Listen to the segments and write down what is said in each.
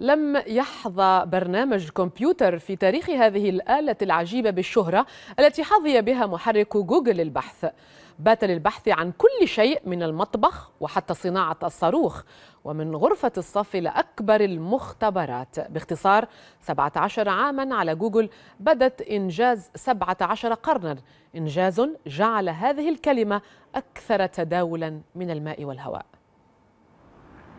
لم يحظى برنامج كمبيوتر في تاريخ هذه الآلة العجيبة بالشهرة التي حظي بها محرك جوجل البحث بات للبحث عن كل شيء من المطبخ وحتى صناعة الصاروخ ومن غرفة الصف إلى أكبر المختبرات باختصار 17 عاما على جوجل بدت إنجاز 17 قرنا إنجاز جعل هذه الكلمة أكثر تداولا من الماء والهواء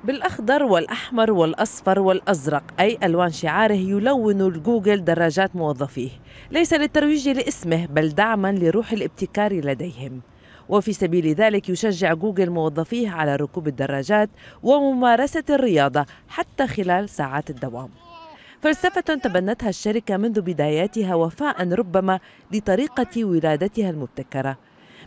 بالأخضر والأحمر والأصفر والأزرق أي ألوان شعاره يلون الجوجل دراجات موظفيه ليس للترويج لاسمه بل دعما لروح الابتكار لديهم وفي سبيل ذلك يشجع جوجل موظفيه على ركوب الدراجات وممارسة الرياضة حتى خلال ساعات الدوام فلسفة تبنتها الشركة منذ بداياتها وفاء ربما لطريقة ولادتها المبتكرة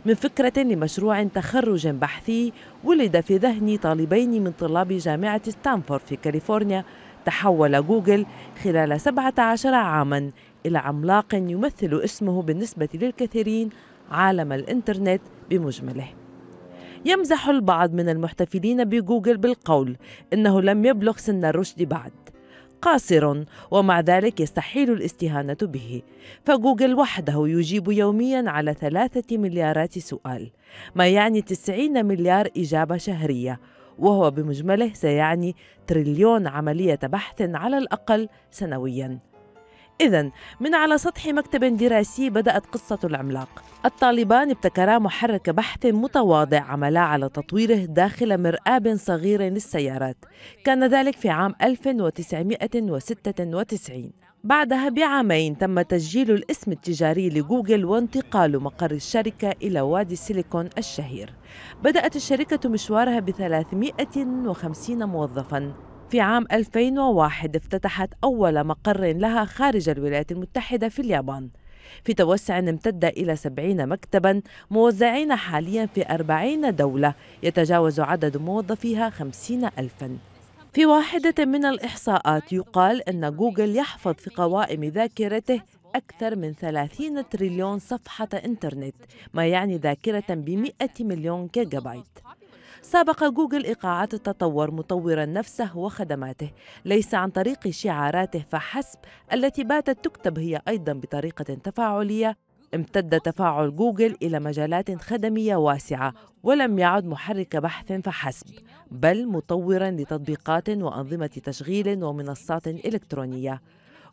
من فكرة لمشروع تخرج بحثي ولد في ذهن طالبين من طلاب جامعة ستانفورد في كاليفورنيا تحول جوجل خلال 17 عاما إلى عملاق يمثل اسمه بالنسبة للكثيرين عالم الإنترنت بمجمله يمزح البعض من المحتفلين بجوجل بالقول إنه لم يبلغ سن الرشد بعد قاصر ومع ذلك يستحيل الاستهانة به فجوجل وحده يجيب يوميا على ثلاثة مليارات سؤال ما يعني 90 مليار إجابة شهرية وهو بمجمله سيعني تريليون عملية بحث على الأقل سنوياً إذا من على سطح مكتب دراسي بدأت قصة العملاق الطالبان ابتكرا محرك بحث متواضع عملا على تطويره داخل مرآب صغير للسيارات كان ذلك في عام 1996 بعدها بعامين تم تسجيل الاسم التجاري لجوجل وانتقال مقر الشركة إلى وادي السيليكون الشهير بدأت الشركة مشوارها ب 350 موظفاً في عام 2001 افتتحت أول مقر لها خارج الولايات المتحدة في اليابان في توسع امتد إلى 70 مكتبا موزعين حاليا في 40 دولة يتجاوز عدد موظفيها 50 ألفاً في واحدة من الإحصاءات يقال أن جوجل يحفظ في قوائم ذاكرته أكثر من 30 تريليون صفحة إنترنت ما يعني ذاكرة بمئة مليون جيجا بايت سابق جوجل إيقاعات التطور مطورا نفسه وخدماته ليس عن طريق شعاراته فحسب التي باتت تكتب هي أيضا بطريقة تفاعلية امتد تفاعل جوجل إلى مجالات خدمية واسعة ولم يعد محرك بحث فحسب بل مطورا لتطبيقات وأنظمة تشغيل ومنصات إلكترونية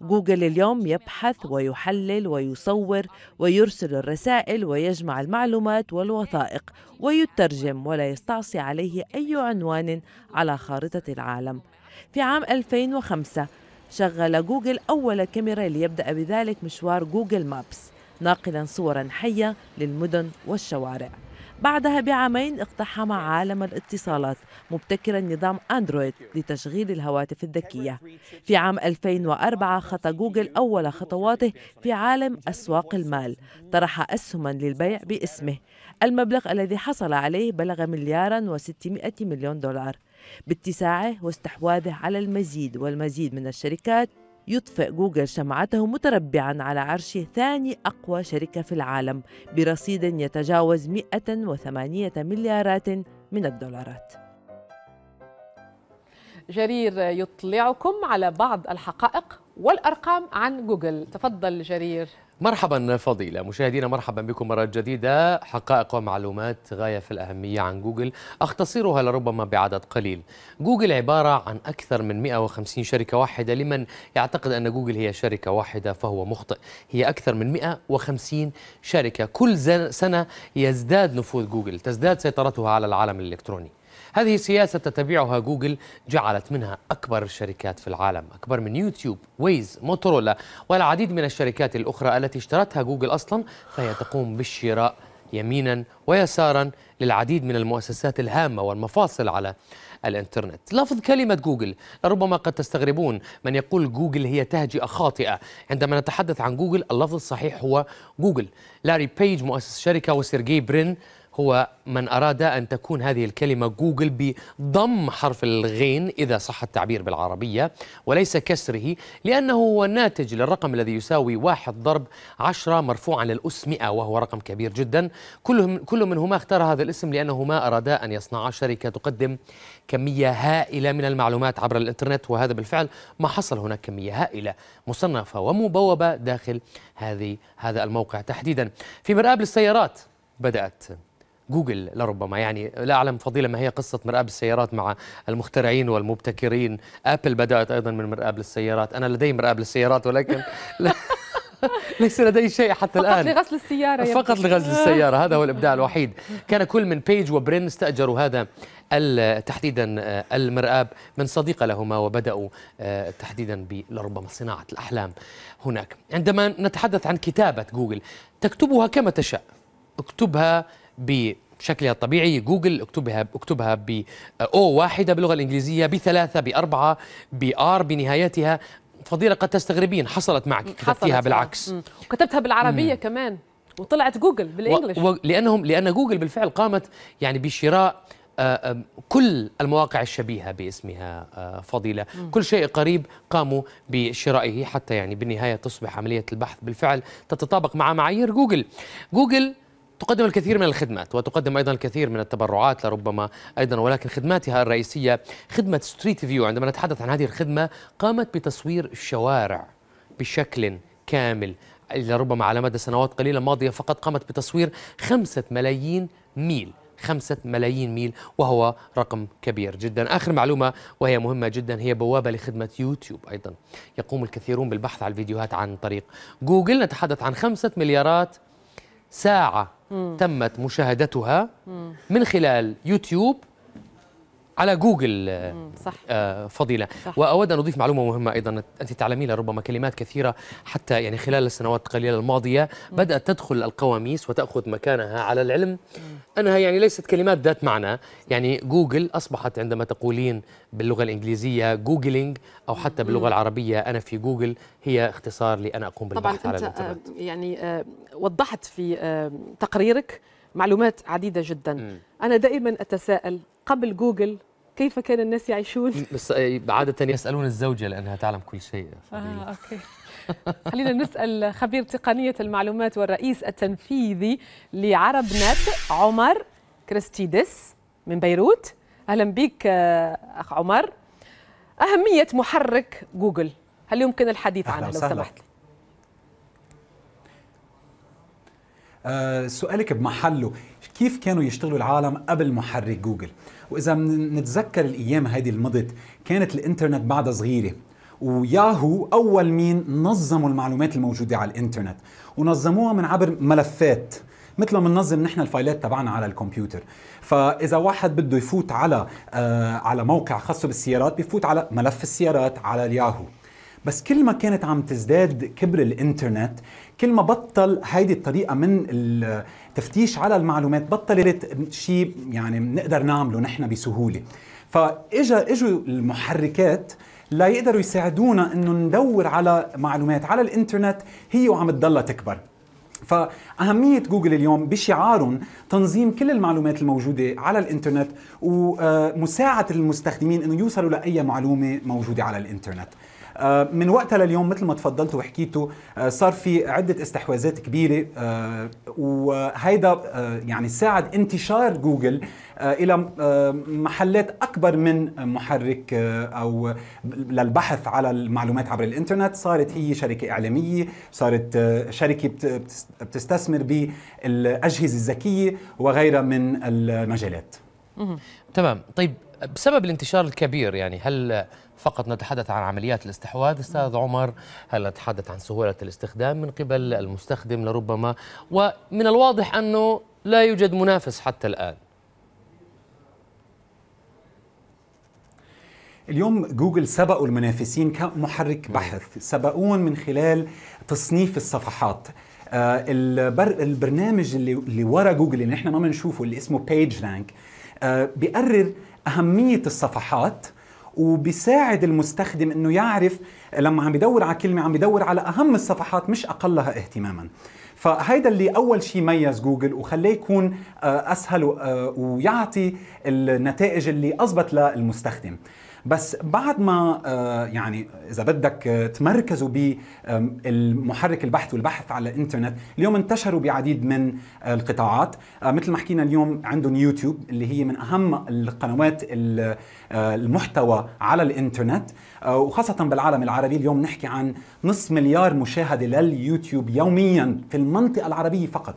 جوجل اليوم يبحث ويحلل ويصور ويرسل الرسائل ويجمع المعلومات والوثائق ويترجم ولا يستعصي عليه أي عنوان على خارطة العالم في عام 2005 شغل جوجل أول كاميرا ليبدأ بذلك مشوار جوجل مابس ناقلا صورا حية للمدن والشوارع بعدها بعامين اقتحم عالم الاتصالات مبتكرا نظام أندرويد لتشغيل الهواتف الذكية في عام 2004 خطى جوجل أول خطواته في عالم أسواق المال طرح أسهما للبيع باسمه المبلغ الذي حصل عليه بلغ مليارا و600 مليون دولار باتساعه واستحواذه على المزيد والمزيد من الشركات يطفئ جوجل شمعته متربعا على عرشه ثاني أقوى شركة في العالم برصيد يتجاوز 108 مليارات من الدولارات جرير يطلعكم على بعض الحقائق والأرقام عن جوجل تفضل جرير مرحبا فضيلة مشاهدينا مرحبا بكم مرة جديدة حقائق ومعلومات غاية في الأهمية عن جوجل أختصرها لربما بعدد قليل جوجل عبارة عن أكثر من 150 شركة واحدة لمن يعتقد أن جوجل هي شركة واحدة فهو مخطئ هي أكثر من 150 شركة كل سنة يزداد نفوذ جوجل تزداد سيطرتها على العالم الإلكتروني هذه سياسة تتبعها جوجل جعلت منها أكبر الشركات في العالم أكبر من يوتيوب ويز موتورولا والعديد من الشركات الأخرى التي اشترتها جوجل أصلا فهي تقوم بالشراء يمينا ويسارا للعديد من المؤسسات الهامة والمفاصل على الانترنت لفظ كلمة جوجل ربما قد تستغربون من يقول جوجل هي تهجئة خاطئة عندما نتحدث عن جوجل اللفظ الصحيح هو جوجل لاري بيج مؤسس الشركة وسيرجي برين هو من أراد أن تكون هذه الكلمة جوجل بضم حرف الغين إذا صح التعبير بالعربية وليس كسره لأنه هو ناتج للرقم الذي يساوي واحد ضرب عشرة مرفوعا للأس مئة وهو رقم كبير جدا كلهم كل منهما اختار هذا الاسم لأنهما أرادا أن يصنعا شركة تقدم كمية هائلة من المعلومات عبر الإنترنت وهذا بالفعل ما حصل هناك كمية هائلة مصنفة ومبوبة داخل هذه هذا الموقع تحديدا في مرآب للسيارات بدأت جوجل لربما يعني لا أعلم فضيلة ما هي قصة مرآب السيارات مع المخترعين والمبتكرين أبل بدأت أيضا من مرآب للسيارات أنا لدي مرآب للسيارات ولكن لا ليس لدي شيء حتى فقط الآن فقط لغسل السيارة فقط لغسل السيارة هذا هو الإبداع الوحيد كان كل من بيج وبرين استأجروا هذا تحديدا آه، المرآب من صديقة لهما وبدأوا آه، تحديدا لربما صناعة الأحلام هناك عندما نتحدث عن كتابة جوجل تكتبها كما تشاء اكتبها ب بشكلها الطبيعي جوجل اكتبها اكتبها ب او واحده باللغه الانجليزيه بثلاثه باربعه بار بنهايتها فضيله قد تستغربين حصلت معك حصلت كتبتيها حصلت آه. بالعكس مم. وكتبتها بالعربيه مم. كمان وطلعت جوجل بالانجلش و... و... لانهم لان جوجل بالفعل قامت يعني بشراء آه، كل المواقع الشبيهة باسمها آه، فضيلة م. كل شيء قريب قاموا بشرائه حتى يعني بالنهاية تصبح عملية البحث بالفعل تتطابق مع معايير جوجل جوجل تقدم الكثير من الخدمات وتقدم أيضا الكثير من التبرعات لربما أيضا ولكن خدماتها الرئيسية خدمة ستريت فيو عندما نتحدث عن هذه الخدمة قامت بتصوير الشوارع بشكل كامل لربما على مدى سنوات قليلة ماضية فقط قامت بتصوير خمسة ملايين ميل خمسة ملايين ميل وهو رقم كبير جدا آخر معلومة وهي مهمة جدا هي بوابة لخدمة يوتيوب أيضا يقوم الكثيرون بالبحث عن الفيديوهات عن طريق جوجل نتحدث عن خمسة مليارات ساعة تمت مشاهدتها من خلال يوتيوب على جوجل آه، صح. آه، فضيلة صح. وأود أن أضيف معلومة مهمة أيضا أنت تعلمين ربما كلمات كثيرة حتى يعني خلال السنوات القليلة الماضية بدأت تدخل القواميس وتأخذ مكانها على العلم أنها يعني ليست كلمات ذات معنى يعني جوجل أصبحت عندما تقولين باللغة الإنجليزية جوجلينج أو حتى باللغة العربية أنا في جوجل هي اختصار انا أقوم بالبحث طبعا على آه، الإنترنت يعني وضحت في تقريرك معلومات عديدة جدا م. أنا دائما أتساءل قبل جوجل كيف كان الناس يعيشون؟ بس عادة يعني يسألون الزوجة لأنها تعلم كل شيء آه، أوكي خلينا نسأل خبير تقنية المعلومات والرئيس التنفيذي لعرب نت عمر كريستيدس من بيروت أهلا بك آه، أخ عمر أهمية محرك جوجل هل يمكن الحديث عنها لو سمحت آه، سؤالك بمحله كيف كانوا يشتغلوا العالم قبل محرك جوجل واذا نتذكر الايام هذه المضت كانت الانترنت بعدها صغيره وياهو اول مين نظموا المعلومات الموجوده على الانترنت ونظموها من عبر ملفات مثل ما بننظم نحن الفايلات تبعنا على الكمبيوتر فاذا واحد بده يفوت على آه على موقع خاص بالسيارات بيفوت على ملف السيارات على الياهو بس كل ما كانت عم تزداد كبر الانترنت كل ما بطل هيدي الطريقة من التفتيش على المعلومات بطلت شيء يعني بنقدر نعمله نحن بسهولة فاجا اجوا المحركات لا يقدروا يساعدونا انه ندور على معلومات على الانترنت هي وعم تضلها تكبر فأهمية جوجل اليوم بشعارهم تنظيم كل المعلومات الموجودة على الإنترنت ومساعدة المستخدمين أنه يوصلوا لأي معلومة موجودة على الإنترنت آه، من وقتها لليوم مثل ما تفضلتوا وحكيتوا آه، صار في عده استحواذات كبيره آه، وهيدا يعني ساعد انتشار جوجل الى محلات اكبر من محرك او للبحث على المعلومات عبر الانترنت صارت هي شركه اعلاميه صارت شركه بتستثمر بالاجهزه الذكيه وغيرها من المجالات تمام طيب بسبب الانتشار الكبير يعني هل فقط نتحدث عن عمليات الاستحواذ استاذ عمر هل نتحدث عن سهوله الاستخدام من قبل المستخدم لربما ومن الواضح انه لا يوجد منافس حتى الان اليوم جوجل سبقوا المنافسين كمحرك بحث سبقون من خلال تصنيف الصفحات آه، البر البرنامج اللي, ورا جوجل اللي نحن ما بنشوفه اللي اسمه بيج رانك آه، بيقرر أهمية الصفحات وبيساعد المستخدم انه يعرف لما عم بدور على كلمه عم بدور على اهم الصفحات مش اقلها اهتماما فهيدا اللي اول شيء ميز جوجل وخلاه يكون آه، اسهل آه، ويعطي النتائج اللي اضبط للمستخدم بس بعد ما آه، يعني اذا بدك آه، تمركزوا بالمحرك البحث والبحث على الانترنت اليوم انتشروا بعديد من آه، القطاعات مثل ما حكينا اليوم عندهم يوتيوب اللي هي من اهم القنوات المحتوى على الانترنت وخاصه بالعالم العربي اليوم نحكي عن نصف مليار مشاهده لليوتيوب يوميا في المنطقه العربيه فقط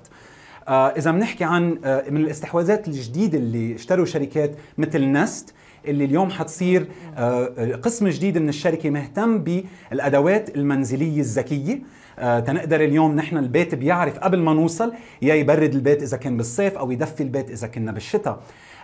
اذا بنحكي عن من الاستحواذات الجديده اللي اشتروا شركات مثل نست اللي اليوم حتصير آه، قسم جديد من الشركه مهتم بالادوات المنزليه الذكيه آه، تنقدر اليوم نحن البيت بيعرف قبل ما نوصل يا يبرد البيت اذا كان بالصيف او يدفي البيت اذا كنا بالشتاء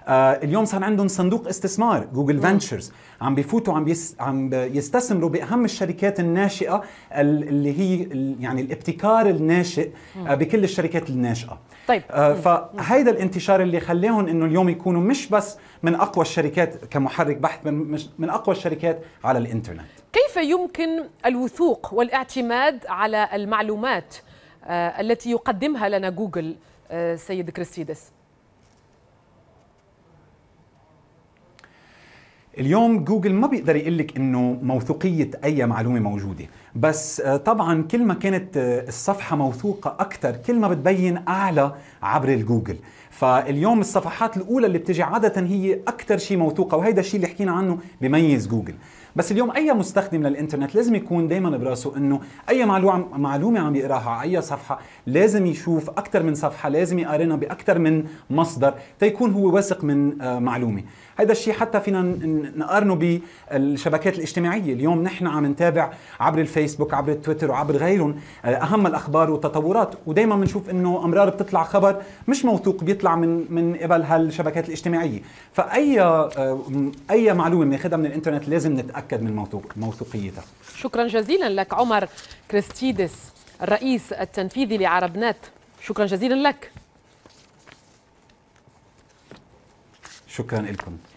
آه، اليوم صار عندهم صندوق استثمار جوجل فانتشرز عم بيفوتوا عم بيس عم بيستثمروا باهم الشركات الناشئه اللي هي يعني الابتكار الناشئ آه، بكل الشركات الناشئه طيب آه، فهيدا الانتشار اللي خلاهم انه اليوم يكونوا مش بس من اقوى الشركات كمحرك بحث من, من اقوى الشركات على الانترنت كيف يمكن الوثوق والاعتماد على المعلومات التي يقدمها لنا جوجل سيد كريستيدس اليوم جوجل ما بيقدر يقول لك انه موثوقيه اي معلومه موجوده بس آه، طبعا كل ما كانت آه، الصفحة موثوقة أكثر كل ما بتبين أعلى عبر الجوجل فاليوم الصفحات الأولى اللي بتجي عادة هي أكثر شيء موثوقة وهيدا الشيء اللي حكينا عنه بميز جوجل بس اليوم اي مستخدم للانترنت لازم يكون دائما براسه انه اي معلومه عم يقراها على اي صفحه لازم يشوف اكثر من صفحه لازم يقارنها باكثر من مصدر تيكون هو واثق من آه، معلومه هيدا الشيء حتى فينا نقارنه بالشبكات الاجتماعيه اليوم نحن عم نتابع عبر الفيسبوك الفيسبوك عبر تويتر وعبر غيرهم آه، اهم الاخبار والتطورات ودائما بنشوف انه امرار بتطلع خبر مش موثوق بيطلع من من قبل هالشبكات الاجتماعيه فاي آه، اي معلومه بناخذها من الانترنت لازم نتاكد من موثوق موثوقيتها شكرا جزيلا لك عمر كريستيدس الرئيس التنفيذي لعربنات شكرا جزيلا لك شكرا لكم